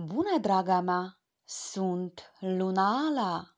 Bună, draga mea! Sunt Luna Ala!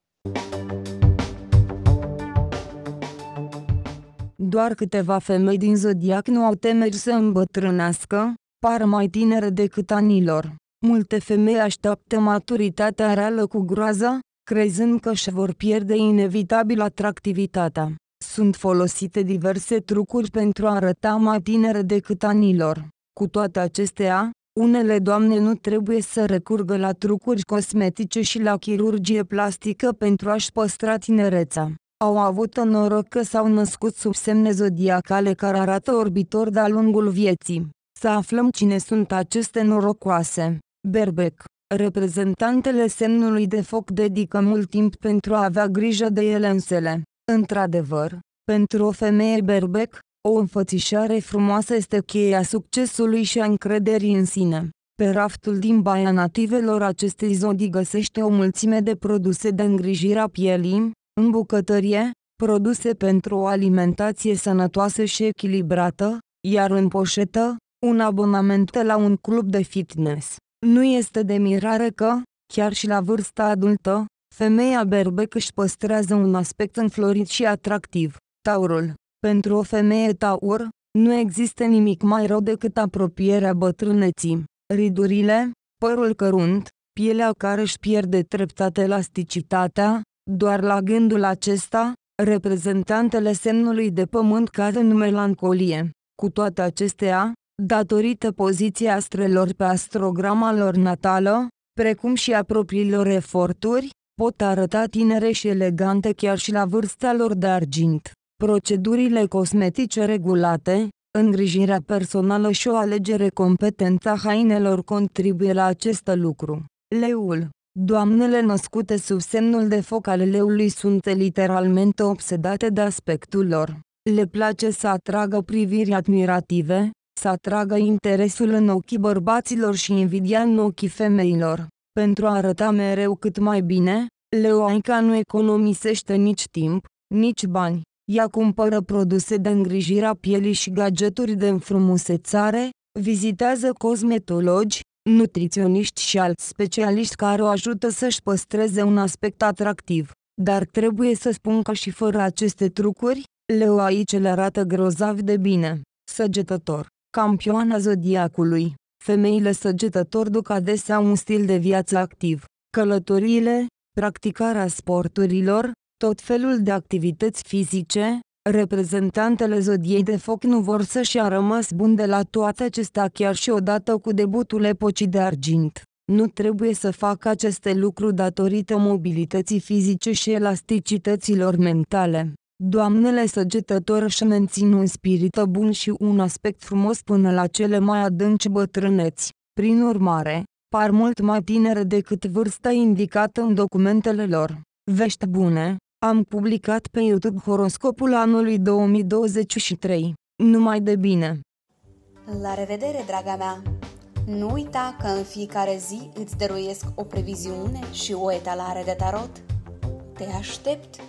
Doar câteva femei din zodiac nu au temeri să îmbătrânească, par mai tinere decât anilor. Multe femei așteaptă maturitatea reală cu groază, crezând că își vor pierde inevitabil atractivitatea. Sunt folosite diverse trucuri pentru a arăta mai tinere decât anilor. Cu toate acestea, unele doamne nu trebuie să recurgă la trucuri cosmetice și la chirurgie plastică pentru a-și păstra tinerețea. Au avut noroc că s-au născut sub semne zodiacale care arată orbitor de-a lungul vieții. Să aflăm cine sunt aceste norocoase. Berbec Reprezentantele semnului de foc dedică mult timp pentru a avea grijă de ele însele. Într-adevăr, pentru o femeie berbec, o înfățișare frumoasă este cheia succesului și a încrederii în sine. Pe raftul din baia nativelor acestei zodii găsește o mulțime de produse de îngrijire a pielii, în bucătărie, produse pentru o alimentație sănătoasă și echilibrată, iar în poșetă, un abonament la un club de fitness. Nu este de mirare că, chiar și la vârsta adultă, femeia berbec își păstrează un aspect înflorit și atractiv. Taurul pentru o femeie taur, nu există nimic mai rău decât apropierea bătrâneții. Ridurile, părul cărunt, pielea care își pierde treptat elasticitatea, doar la gândul acesta, reprezentantele semnului de pământ cad în melancolie. Cu toate acestea, datorită poziției astrelor pe astrograma lor natală, precum și a propriilor eforturi, pot arăta tinere și elegante chiar și la vârsta lor de argint procedurile cosmetice regulate, îngrijirea personală și o alegere competentă a hainelor contribuie la acest lucru. Leul Doamnele născute sub semnul de foc al leului sunt literalmente obsedate de aspectul lor. Le place să atragă priviri admirative, să atragă interesul în ochii bărbaților și invidia în ochii femeilor. Pentru a arăta mereu cât mai bine, Leoaica nu economisește nici timp, nici bani. Ea cumpără produse de îngrijire a pielii și gadgeturi de înfrumusețare, vizitează cosmetologi, nutriționiști și alți specialiști care o ajută să-și păstreze un aspect atractiv. Dar trebuie să spun că și fără aceste trucuri, Leo aici le arată grozav de bine. Săgetător, campioana zodiacului. Femeile săgetător duc adesea un stil de viață activ. Călătoriile, practicarea sporturilor, tot felul de activități fizice, reprezentantele zodiei de foc nu vor să-și a rămas bun de la toate acestea chiar și odată cu debutul epocii de argint. Nu trebuie să facă aceste lucruri datorită mobilității fizice și elasticităților mentale. Doamnele săgetător își mențin un spirit bun și un aspect frumos până la cele mai adânci bătrâneți. Prin urmare, par mult mai tinere decât vârsta indicată în documentele lor. Vești bune, am publicat pe YouTube horoscopul anului 2023. Numai de bine! La revedere, draga mea! Nu uita că în fiecare zi îți dăruiesc o previziune și o etalare de tarot. Te aștept!